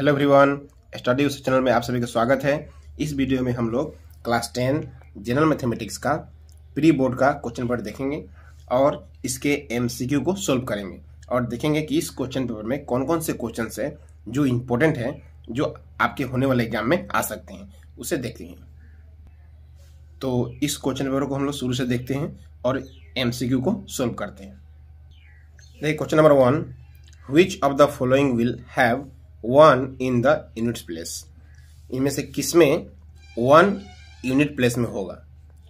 Hello everyone study उस channel में आप सभी का स्वागत है इस वीडियो में हम लोग क्लास टेन जनरल मैथमेटिक्स का प्री बोर्ड का क्वेश्चन पेपर देखेंगे और इसके एमसीक्यू को सॉल्व करेंगे और देखेंगे कि इस क्वेश्चन पेपर में कौन कौन से क्वेश्चन है जो इम्पोर्टेंट हैं जो आपके होने वाले एग्जाम में आ सकते हैं उसे देखते हैं तो इस क्वेश्चन पेपर को हम लोग शुरू से देखते हैं और एम को सोल्व करते हैं देखिए question number one which of the following will have one in the unit place इनमें से किस में वन यूनिट प्लेस में होगा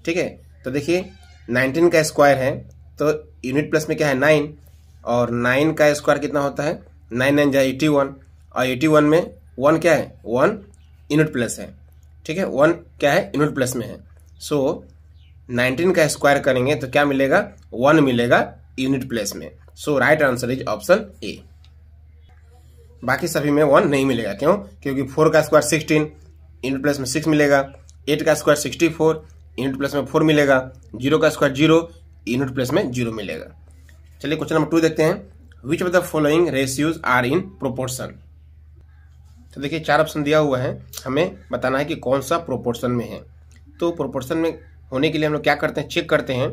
ठीक है तो देखिए नाइनटीन का स्क्वायर है तो यूनिट प्लेस में क्या है नाइन और नाइन का स्क्वायर कितना होता है नाइन नाइन जाए एटी वन और एटी वन में वन क्या है वन यूनिट प्लस है ठीक है वन क्या है यूनिट प्लस में है सो so, नाइनटीन का स्क्वायर करेंगे तो क्या मिलेगा वन मिलेगा यूनिट प्लेस में so right answer is option A बाकी सभी में वन नहीं मिलेगा क्यों क्योंकि फोर का स्क्वायर सिक्सटीन यूनिट प्लस में सिक्स मिलेगा एट का square sixty four unit place में फोर मिलेगा जीरो का स्क्वायर जीरो यूनिट प्लस में जीरो मिलेगा चलिए क्वेश्चन नंबर टू देखते हैं which of the following ratios are in proportion तो देखिए चार ऑप्शन दिया हुआ है हमें बताना है कि कौन सा प्रोपोर्शन में है तो प्रोपोर्शन में होने के लिए हम लोग क्या करते हैं चेक करते हैं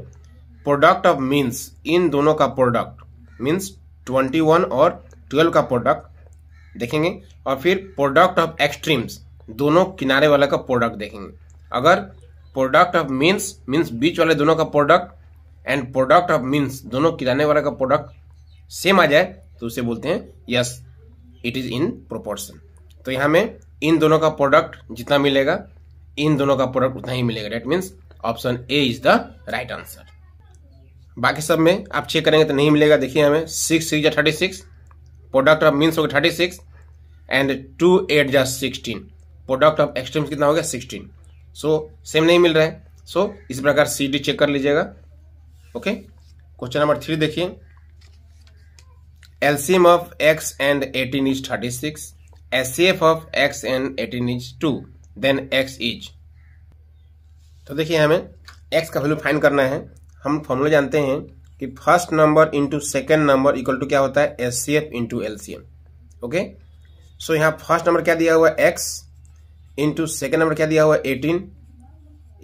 प्रोडक्ट ऑफ मीन्स इन दोनों का प्रोडक्ट मीन्स वन और ट्वेल्व का प्रोडक्ट देखेंगे और फिर प्रोडक्ट ऑफ एक्सट्रीम्स दोनों किनारे वाला का प्रोडक्ट देखेंगे अगर प्रोडक्ट ऑफ मीन्स मीन्स बीच वाले दोनों का product and product of means दोनों किनारे वाला का प्रोडक्ट सेम आ जाए तो उसे बोलते हैं yes it is in proportion तो यहाँ में इन दोनों का प्रोडक्ट जितना मिलेगा इन दोनों का प्रोडक्ट उतना ही मिलेगा that means option A is the right answer बाकी सब में आप चेक करेंगे तो नहीं मिलेगा देखिए हमें सिक्स सिक्स या thirty six product of means हो गया thirty six and two eight जा सिक्सटीन प्रोडक्ट ऑफ एक्सट्रीम्स कितना हो गया सिक्सटीन सो सेम नहीं मिल रहा है सो so, इस प्रकार सी डी चेक कर लीजिएगा ओके क्वेश्चन नंबर थ्री देखिए LCM of X and eighteen is thirty six F of X and eighteen is two then X is तो देखिए हमें एक्स का वैल्यू फाइंड करना है हम फॉर्मूला जानते हैं कि first number into second number equal to क्या होता है S C F into L C M okay so यहाँ फर्स्ट नंबर क्या दिया हुआ है एक्स इंटू सेकेंड नंबर क्या दिया हुआ है eighteen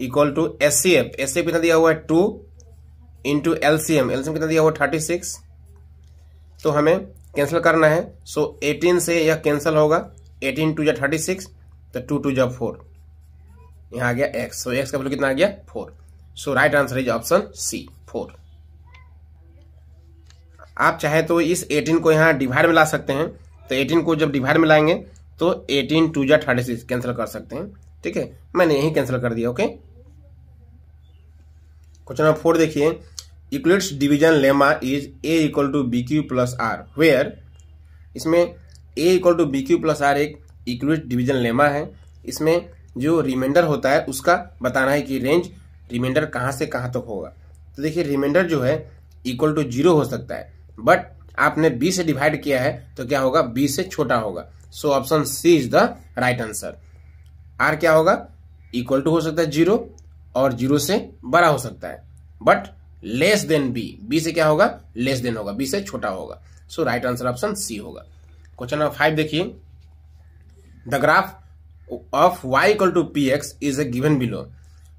equal to S C F S C F कितना दिया हुआ है two into L C M L C M कितना दिया हुआ है थर्टी सिक्स तो हमें कैंसिल करना है सो so, एटीन से यह कैंसिल होगा एटीन टू या थर्टी सिक्स तो टू टू या फोर यहाँ आ गया एक्स सो एक्स का वैल्यू कितना आ गया four so right answer is option C four आप चाहे तो इस एटीन को यहाँ डिवाइड में ला सकते हैं तो एटीन को जब डिवाइड में लाएंगे तो एटीन टू जा थर्टी सिक्स कैंसिल कर सकते हैं ठीक है मैंने यही कैंसिल कर दिया ओके क्वेश्चन नंबर फोर देखिए Euclid's division lemma is A equal to B Q plus R where इसमें A equal to B Q plus R एक इक्वलेट डिवीजन लेमा है इसमें जो रिमाइंडर होता है उसका बताना है कि रेंज रिमाइंडर कहाँ से कहाँ तक तो होगा तो देखिए रिमाइंडर जो है इक्वल टू जीरो हो सकता है बट आपने बी से डिवाइड किया है तो क्या होगा बी से छोटा होगा so option C is the right answer R क्या होगा इक्वल टू हो सकता है जीरो और जीरो से बड़ा हो सकता है but less than B B से क्या होगा लेस देन होगा बी से छोटा होगा so right answer option C होगा क्वेश्चन नंबर फाइव देखिए the graph of Y equal to P X is a given below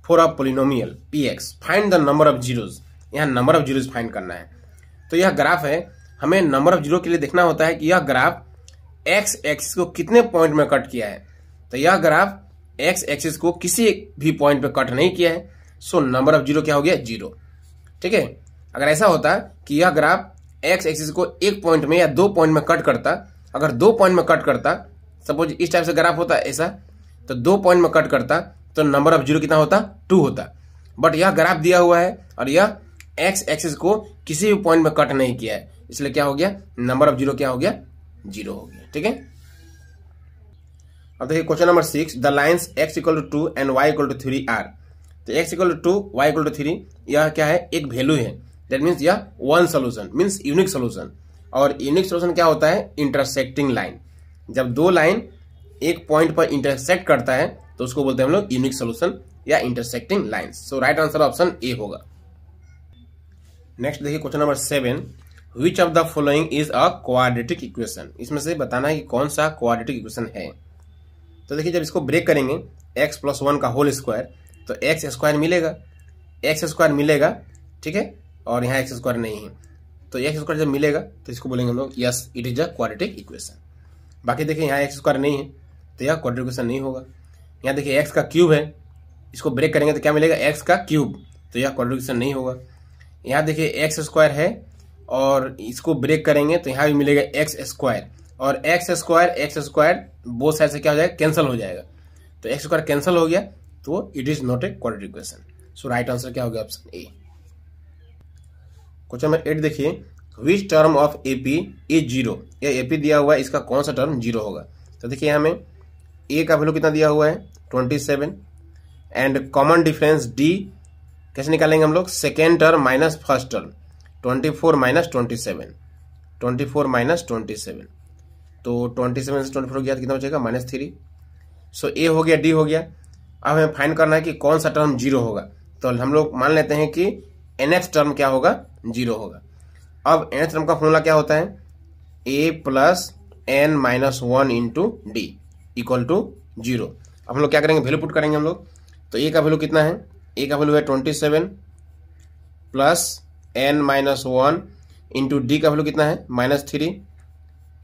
for a polynomial P X find the number of zeros यहां number of zeros find करना है तो यह graph है हमें number of zero के लिए देखना होता है कि यह ग्राफ एक्स एक्सिस को कितने पॉइंट में कट किया है तो यह ग्राफ एक्स एक्सिस को किसी भी पॉइंट पे कट नहीं किया है सो नंबर ऑफ जीरो क्या हो गया जीरो ठीक है अगर ऐसा होता कि यह ग्राफ एक्स एक्सिस को एक पॉइंट में या दो पॉइंट में कट करता अगर दो पॉइंट में कट करता सपोज इस टाइप से ग्राफ होता ऐसा तो दो पॉइंट में कट करता तो नंबर ऑफ जीरो कितना होता टू होता बट यह ग्राफ दिया हुआ है और यह एक्स एक्सिस को किसी भी पॉइंट में कट नहीं किया है इसलिए क्या हो गया नंबर ऑफ जीरो क्या हो गया जीरो हो गया ठीक है अब देखिए question number six the lines X equal to two and Y equal to three are तो X equal to two Y equal to three यह क्या है एक वैल्यू है दैट मीन्स यह one solution means unique solution और unique solution क्या होता है इंटरसेक्टिंग लाइन जब दो लाइन एक पॉइंट पर इंटरसेक्ट करता है तो उसको बोलते हैं हम लोग यूनिक सोल्यूशन या intersecting lines so right answer option A होगा नेक्स्ट देखिए question number seven which of the following is a quadratic equation इसमें से बताना है कि कौन सा क्वाड्रेटिक इक्वेशन है तो देखिए जब इसको ब्रेक करेंगे एक्स प्लस वन का होल स्क्वायर तो एक्स स्क्वायर मिलेगा एक्स स्क्वायर मिलेगा ठीक है और यहाँ एक्स स्क्वायर नहीं है तो एक्स स्क्वायर जब मिलेगा तो इसको बोलेंगे हम लोग yes it is a quadratic equation बाकी देखिए यहाँ एक्स स्क्वायर नहीं है तो यह क्वाड्रेटिक इक्वेशन नहीं होगा यहाँ देखिए एक्स का क्यूब है इसको ब्रेक करेंगे तो क्या मिलेगा एक्स का क्यूब तो यह क्वाड्रेटिक इक्वेशन नहीं होगा यहाँ देखिए एक्स स्क्वायर है और इसको ब्रेक करेंगे तो यहाँ भी मिलेगा एक्स स्क्वायर और X square X square both side से क्या हो जाएगा कैंसिल हो जाएगा तो एक्स स्क्वायर कैंसिल हो गया तो it is not a quadratic equation so right answer क्या हो गया option A question number eight देखिए which term of A P is zero AP A P दिया हुआ है इसका कौन सा टर्म जीरो होगा तो देखिए हमें ए का वैल्यू कितना दिया हुआ है twenty seven and common difference D कैसे निकालेंगे हम लोग second term minus first term twenty four minus twenty seven twenty four minus twenty seven तो ट्वेंटी सेवन से ट्वेंटी फोर गया तो कितना बचेगा माइनस थ्री सो ए हो गया डी हो गया अब हमें फाइन करना है कि कौन सा टर्म जीरो होगा तो हम लोग मान लेते हैं कि एन टर्म क्या होगा जीरो होगा अब एन टर्म का फॉर्मूला क्या होता है A plus N minus one into D equal to zero अब हम लोग क्या करेंगे वैल्यू पुट करेंगे हम लोग तो ए का वैल्यू कितना है ए का वैल्यू है twenty seven plus N minus one into D का वैल्यू कितना है minus three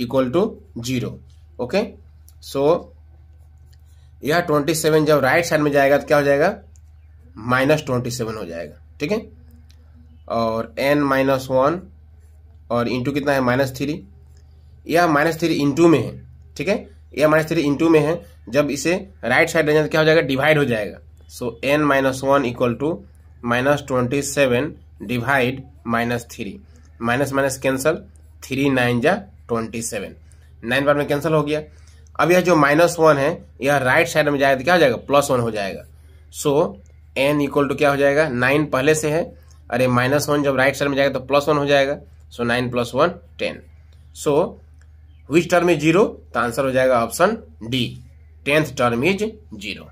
equal to zero okay so यह ट्वेंटी सेवन जब राइट साइड में जाएगा तो क्या हो जाएगा माइनस ट्वेंटी सेवन हो जाएगा ठीक है और एन माइनस वन और इंटू कितना है माइनस थ्री यह माइनस थ्री इंटू में है ठीक है यह माइनस थ्री इंटू में है जब इसे राइट साइड ले तो क्या हो जाएगा डिवाइड हो जाएगा so N minus one equal to minus twenty seven divide minus three minus minus cancel three nine जा ट्वेंटी सेवन नाइन बार में कैंसिल हो गया अब यह जो माइनस वन है यह राइट साइड में जाएगा तो क्या हो जाएगा प्लस वन हो जाएगा सो एन इक्वल टू क्या हो जाएगा नाइन पहले से है अरे माइनस वन जब राइट साइड में जाएगा तो प्लस वन हो जाएगा so nine plus one ten so which term is zero तो आंसर हो जाएगा option D tenth term is zero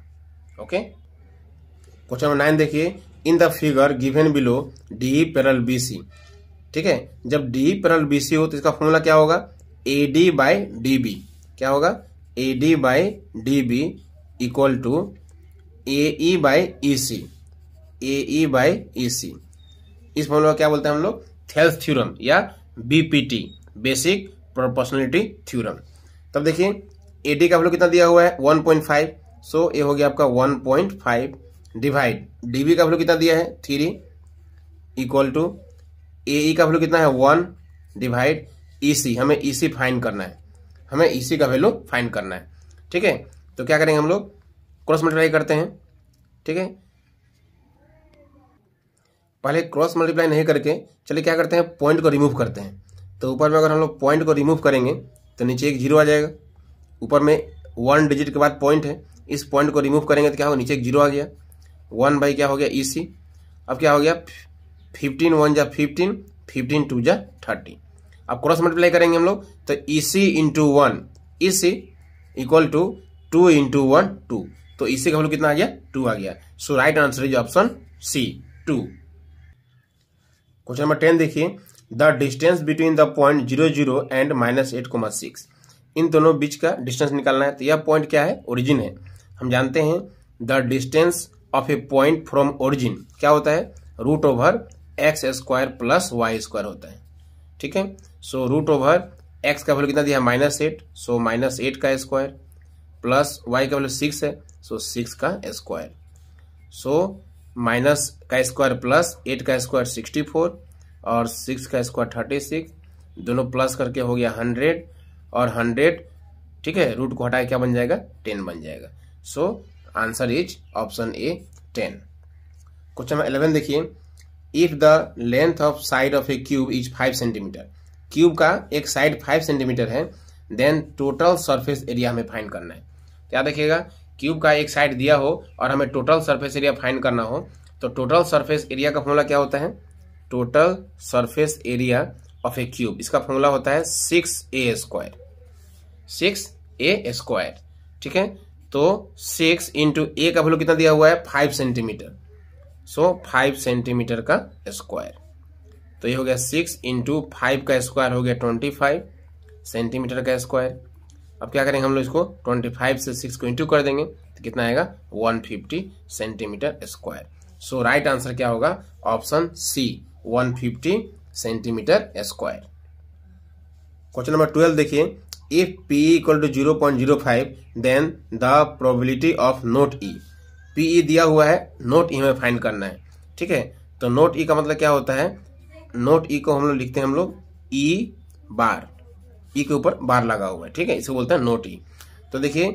okay question number nine देखिए in the figure given below D parallel B C ठीक है जब D parallel B सी हो तो इसका फॉर्मूला क्या होगा A D by D B क्या होगा A D by D B equal to A E by E C A E by E C इस फॉर्मूला क्या बोलते हैं हम लोग थेल्स थ्योरम या बीपीटी बेसिक प्रोपोर्शनलिटी थ्योरम तब देखिए ए डी का वैल्यू कितना दिया हुआ है फाइव सो so, ये हो गया आपका फाइव डिवाइड डीबी का वैल्यू कितना दिया है three equal to A E का वैल्यू कितना है वन डिवाइड ई सी हमें ई सी फाइन करना है हमें ई e सी का वैल्यू फाइन करना है ठीक है तो क्या करेंगे हम लोग क्रॉस मल्टीप्लाई करते हैं ठीक है पहले क्रॉस मल्टीप्लाई नहीं करके चलिए क्या करते हैं पॉइंट को रिमूव करते हैं तो ऊपर में अगर हम लोग पॉइंट को रिमूव करेंगे तो नीचे एक जीरो आ जाएगा ऊपर में वन डिजिट के बाद पॉइंट है इस पॉइंट को रिमूव करेंगे तो क्या होगा नीचे एक जीरो आ गया वन बाई क्या हो गया ई e सी अब क्या हो गया फिफ्टीन वन जा फिफ्टीन फिफ्टीन टू जा थर्टी अब क्रॉस मल्टीप्लाई करेंगे हम लोग तो E C into one E C equal to two into one two तो ई e सी का लोग कितना आ गया टू आ गया so right answer is option C two question number ten देखिए the distance between the point zero zero and minus eight comma six इन दोनों बीच का डिस्टेंस निकालना है तो यह पॉइंट क्या है ओरिजिन है हम जानते हैं the distance of a point from origin क्या होता है root over x square plus y square होता है ठीक है सो रूट ओवर एक्स का वैल्यू कितना दिया minus eight so minus eight का स्क्वायर प्लस वाई का वैल्यू सिक्स है सो सिक्स का स्क्वायर सो माइनस का स्क्वायर प्लस एट का स्क्वायर सिक्सटी फोर और सिक्स का स्क्वायर थर्टी सिक्स दोनों प्लस करके हो गया हंड्रेड और हंड्रेड ठीक है रूट को हटाए क्या बन जाएगा टेन बन जाएगा so answer is option A ten question number eleven देखिए if the length of side of a cube is five centimetre cube का एक साइड फाइव सेंटीमीटर है देन टोटल सरफेस एरिया हमें फाइंड करना है क्या तो याद रखिएगा क्यूब का एक साइड दिया हो और हमें टोटल सरफेस एरिया फाइंड करना हो तो टोटल सरफेस एरिया का फॉर्मूला क्या होता है total surface area of a cube इसका फॉर्मूला होता है six a square six a square ठीक है तो सिक्स इंटू ए का वैल्यू कितना दिया हुआ है five centimetre so five centimetre का स्क्वायर तो ये हो गया सिक्स इंटू फाइव का स्क्वायर हो गया ट्वेंटी फाइव सेंटीमीटर का स्क्वायर अब क्या करेंगे हम लोग इसको ट्वेंटी फाइव से सिक्स को इंटू कर देंगे तो कितना आएगा one fifty centimetre square so right answer क्या होगा option C one fifty centimetre square question number twelve देखिए P equal to zero point zero five then the probability of not E P E दिया हुआ है not E e हमें find करना है ठीक है तो नोट ई e का मतलब क्या होता है नोट ई e को हम लोग लिखते हैं हम लोग ई बार ई के ऊपर बार लगा हुआ है ठीक है इसे बोलते हैं नोट ई तो देखिए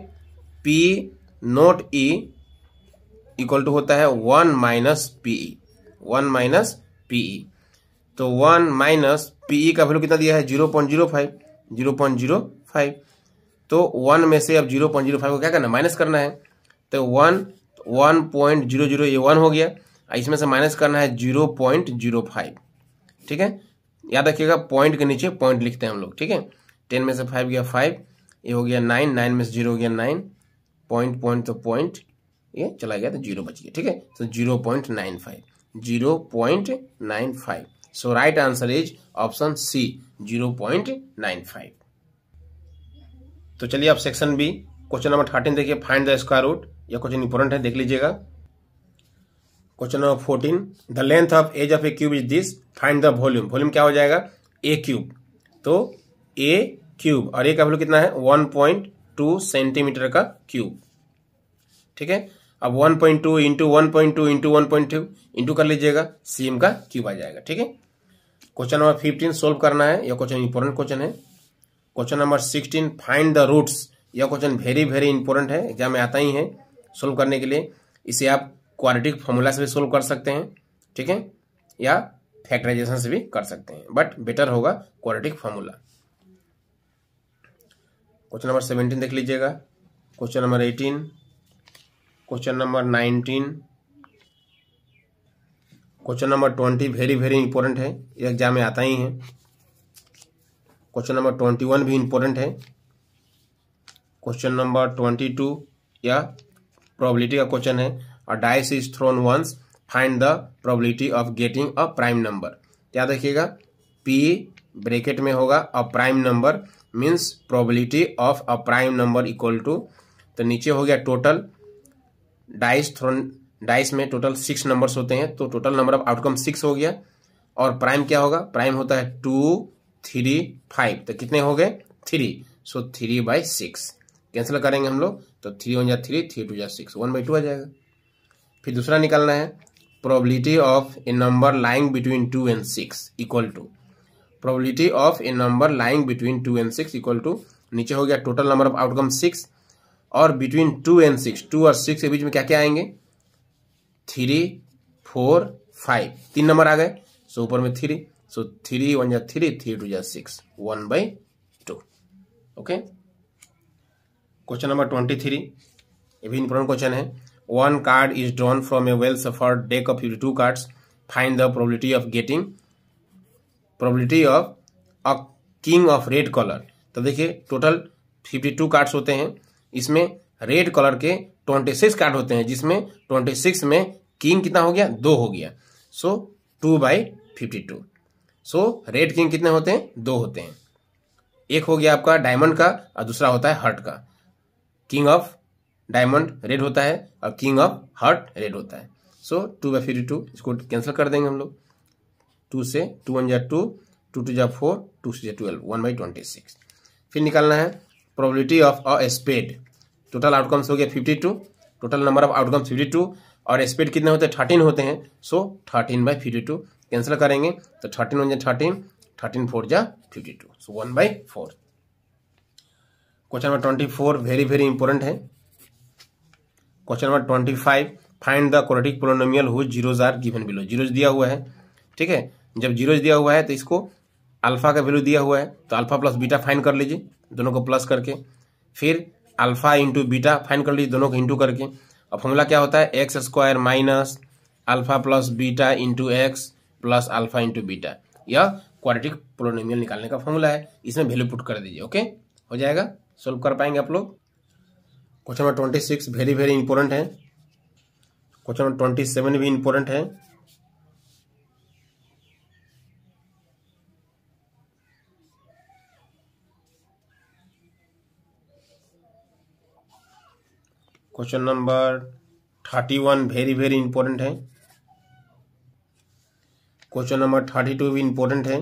P not E equal to होता है one minus P E one minus P E तो वन माइनस पी ई का वैल्यू कितना दिया है zero point zero five zero point zero five तो वन में से अब जीरो पॉइंट जीरो फाइव को क्या करना है माइनस करना है तो one one point zero zero ये वन हो गया इसमें से माइनस करना है जीरो पॉइंट जीरो फाइव ठीक है याद रखिएगा पॉइंट के नीचे पॉइंट लिखते हैं हम लोग ठीक है टेन में से फाइव गया फाइव ये हो गया नाइन नाइन में से जीरो हो गया नाइन पॉइंट पॉइंट तो पॉइंट ये चला गया तो जीरो बच गया ठीक है तो zero point nine five zero point nine five so right answer is option C zero point nine five तो चलिए आप section B question number thirteen देखिए फाइंड द स्क्वायर रूट यह क्वेश्चन इंपॉर्टेंट है देख लीजिएगा question number fourteen the length of edge of a cube is this find the volume volume क्या हो जाएगा ए क्यूब तो ए क्यूब और ए का वैल्यू कितना है वन पॉइंट टू सेंटीमीटर का क्यूब ठीक है अब one point two into one point two into one point two into कर लीजिएगा सीएम का क्यूब आ जाएगा ठीक है क्वेश्चन नंबर फिफ्टीन सोल्व करना है यह क्वेश्चन इंपॉर्टेंट क्वेश्चन है question number sixteen find the roots यह क्वेश्चन वेरी वेरी इंपॉर्टेंट है एग्जाम में आता ही है सोल्व करने के लिए इसे आप क्वाड्रेटिक फॉर्मूला से भी सोल्व कर सकते हैं ठीक है या फैक्टराइजेशन से भी कर सकते हैं बट बेटर होगा quadratic formula question number seventeen देख लीजिएगा question number eighteen question number nineteen question number twenty very very important है एग्जाम में आता ही है क्वेश्चन नंबर ट्वेंटी वन भी इंपॉर्टेंट है क्वेश्चन नंबर ट्वेंटी टू या प्रोबेबिलिटी का क्वेश्चन है a dice is thrown once find the probability of getting a prime number याद रखिएगा पी ब्रेकेट में होगा a prime number means probability of a prime number equal to तो नीचे हो गया टोटल डाइस थ्रोन डाइस में टोटल सिक्स नंबर्स होते हैं तो total number of outcome six हो गया और प्राइम क्या होगा प्राइम होता है टू थ्री फाइव तो कितने हो गए three so three by six cancel करेंगे हम लोग तो थ्री वन जा थ्री थ्री टू जा सिक्स वन बाई टू आ जाएगा फिर दूसरा निकालना है probability of a number lying between two and six equal to probability of a number lying between two and six equal to नीचे हो गया total number of outcome six और between two and six two और six के बीच में क्या क्या आएंगे थ्री फोर फाइव तीन नंबर आ गए सो ऊपर में three So 3 1 is 3, 3 2 is 6. 1 by 2. Okay. Question number 23. ये भी इंपॉर्टेंट क्वेश्चन है one card is drawn from a well shuffled deck of fifty two cards find the probability of getting probability of a king of red colour तो देखिए total fifty two cards होते हैं इसमें red colour के twenty six card होते हैं जिसमें twenty six में किंग कितना हो गया दो हो गया so two by fifty two so red king कितने होते हैं दो होते हैं एक हो गया आपका डायमंड का और दूसरा होता है हर्ट का किंग ऑफ डायमंड रेड होता है और किंग ऑफ हर्ट रेड होता है so two by fifty two इसको कैंसिल कर देंगे हम लोग टू से टू वन जा टू टू टू जा फोर टू से twelve one by twenty six फिर निकालना है probability of a spade total outcomes हो गया fifty two total number of outcomes fifty two और स्पेड कितने होते हैं थर्टीन होते हैं so thirteen by fifty two cancel करेंगे तो थर्टीन वन जे थर्टीन थर्टीन फोर जा fifty two so one by four question number twenty four very very important है question number twenty five find the quadratic polynomial whose zeros are given below zeros दिया हुआ है ठीक है जब zeros दिया हुआ है तो इसको अल्फा का वैल्यू दिया हुआ है तो अल्फा प्लस बीटा फाइंड कर लीजिए दोनों को प्लस करके फिर अल्फा इंटू बीटा फाइन कर लीजिए दोनों को इंटू करके और फॉर्मूला क्या होता है x square minus alpha plus beta into x plus alpha into beta यह क्वाड्रेटिक पोलोनोमियल निकालने का फॉर्मूला है इसमें वैल्यू पुट कर दीजिए ओके हो जाएगा सोल्व कर पाएंगे आप लोग question number twenty six very very important है क्वेश्चन नंबर ट्वेंटी सेवन भी इंपॉर्टेंट है question number thirty one very very important है क्वेश्चन नंबर थर्टी टू भी इम्पोर्टेंट है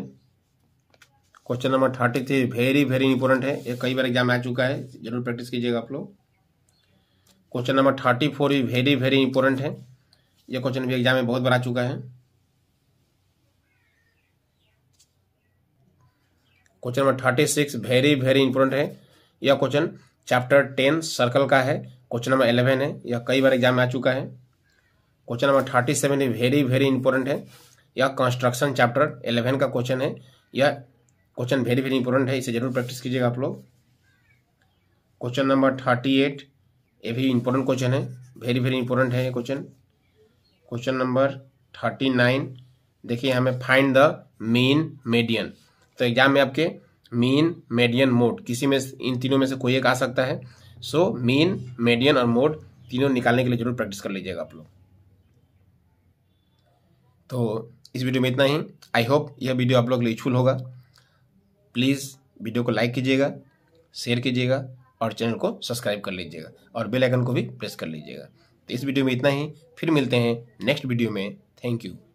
question number thirty three very very important है ये कई बार exam आ चुका है जरूर प्रैक्टिस कीजिएगा आप लोग क्वेश्चन नंबर थर्टी फोर भी वेरी वेरी इंपॉर्टेंट है ये क्वेश्चन भी एग्जाम में बहुत बार आ चुका है question number thirty six very very important है यह क्वेश्चन चैप्टर टेन सर्कल का है क्वेश्चन नंबर इलेवन है यह कई बार एग्जाम में आ चुका है question number thirty seven very very important है या कंस्ट्रक्शन चैप्टर एलेवन का क्वेश्चन है यह क्वेश्चन वेरी वेरी इंपॉर्टेंट है इसे जरूर प्रैक्टिस कीजिएगा आप लोग क्वेश्चन नंबर थर्टी एट ये भी इंपॉर्टेंट क्वेश्चन है वेरी वेरी इंपॉर्टेंट है ये question question number thirty nine देखिए हमें फाइंड द मीन मेडियन तो एग्जाम में आपके मीन मेडियन मोड किसी में इन तीनों में से कोई एक आ सकता है सो मीन मेडियन और मोड तीनों निकालने के लिए जरूर प्रैक्टिस कर लीजिएगा आप लोग तो इस वीडियो में इतना ही आई होप यह वीडियो आप लोग यूजफुल होगा प्लीज़ वीडियो को लाइक कीजिएगा शेयर कीजिएगा और चैनल को सब्सक्राइब कर लीजिएगा और बेल आइकन को भी प्रेस कर लीजिएगा तो इस वीडियो में इतना ही फिर मिलते हैं नेक्स्ट वीडियो में थैंक यू